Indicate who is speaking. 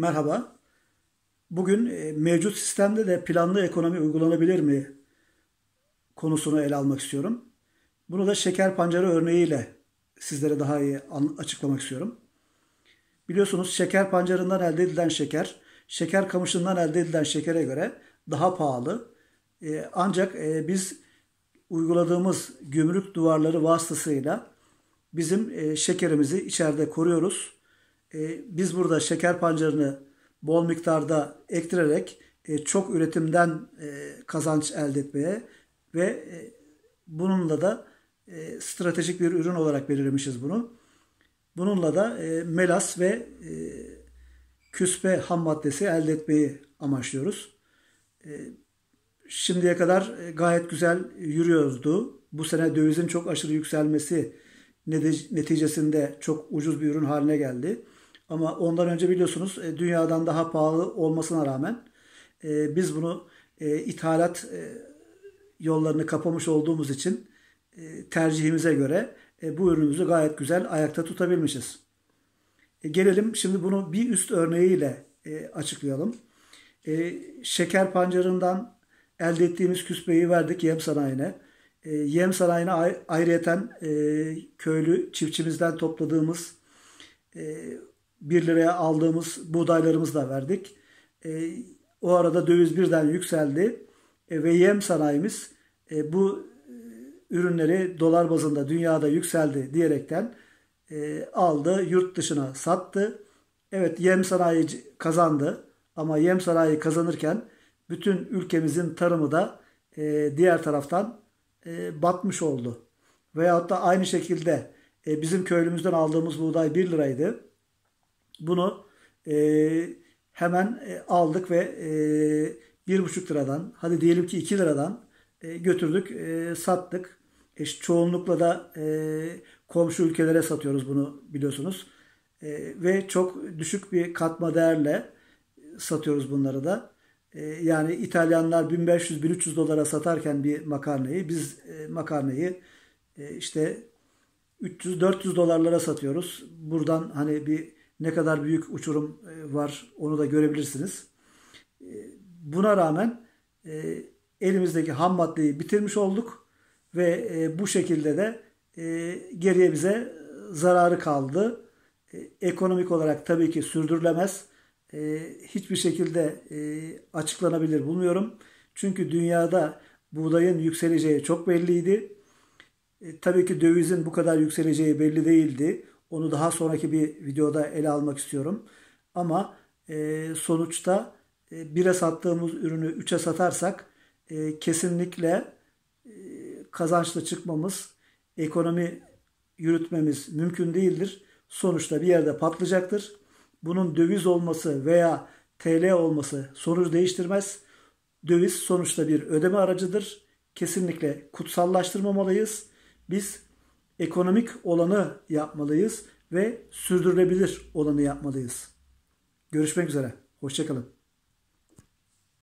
Speaker 1: Merhaba. Bugün e, mevcut sistemde de planlı ekonomi uygulanabilir mi konusunu ele almak istiyorum. Bunu da şeker pancarı örneğiyle sizlere daha iyi açıklamak istiyorum. Biliyorsunuz şeker pancarından elde edilen şeker, şeker kamışından elde edilen şekere göre daha pahalı. E, ancak e, biz uyguladığımız gümrük duvarları vasıtasıyla bizim şekerimizi içeride koruyoruz e, biz burada şeker pancarını bol miktarda ektirerek e, çok üretimden e, kazanç elde etmeye ve e, bununla da e, stratejik bir ürün olarak belirlemişiz bunu. Bununla da e, melas ve e, küspe ham maddesi elde etmeyi amaçlıyoruz. E, şimdiye kadar e, gayet güzel yürüyordu. Bu sene dövizin çok aşırı yükselmesi neticesinde çok ucuz bir ürün haline geldi. Ama ondan önce biliyorsunuz e, dünyadan daha pahalı olmasına rağmen e, biz bunu e, ithalat yollarını kapamış olduğumuz için tercihimize göre bu ürünümüzü gayet güzel ayakta tutabilmişiz. gelelim şimdi bunu bir üst örneğiyle açıklayalım. şeker pancarından elde ettiğimiz küspeyi verdik yem sanayine. yem sanayine ay, ayrıyeten köylü çiftçimizden topladığımız 1 liraya aldığımız buğdaylarımızı da verdik. E, o arada döviz birden yükseldi e, ve yem sanayimiz e, bu e, ürünleri dolar bazında dünyada yükseldi diyerekten e, aldı, yurt dışına sattı. Evet yem sanayi kazandı ama yem sanayi kazanırken bütün ülkemizin tarımı da e, diğer taraftan e, batmış oldu. Veyahut da aynı şekilde e, bizim köylümüzden aldığımız buğday 1 liraydı. Bunu e, hemen e, aldık ve e, buçuk liradan hadi diyelim ki 2 liradan e, götürdük e, sattık. E, çoğunlukla da e, komşu ülkelere satıyoruz bunu biliyorsunuz. E, ve çok düşük bir katma değerle satıyoruz bunları da. E, yani İtalyanlar 1500-1300 dolara satarken bir makarnayı biz e, makarnayı e, işte 300-400 dolarlara satıyoruz. Buradan hani bir ne kadar büyük uçurum e, var onu da görebilirsiniz. E, buna rağmen e, elimizdeki ham maddeyi bitirmiş olduk ve bu şekilde de geriye bize zararı kaldı. Ekonomik olarak tabii ki sürdürülemez. Hiçbir şekilde açıklanabilir bulmuyorum. Çünkü dünyada buğdayın yükseleceği çok belliydi. Tabii ki dövizin bu kadar yükseleceği belli değildi. Onu daha sonraki bir videoda ele almak istiyorum. Ama e, sonuçta e, 1'e sattığımız ürünü 3'e satarsak e, kesinlikle e, kazançlı çıkmamız, ekonomi yürütmemiz mümkün değildir. Sonuçta bir yerde patlayacaktır. Bunun döviz olması veya TL olması sonuç değiştirmez. Döviz sonuçta bir ödeme aracıdır. Kesinlikle kutsallaştırmamalıyız. Biz ekonomik olanı yapmalıyız ve sürdürülebilir olanı yapmalıyız. Görüşmek üzere. Hoşçakalın.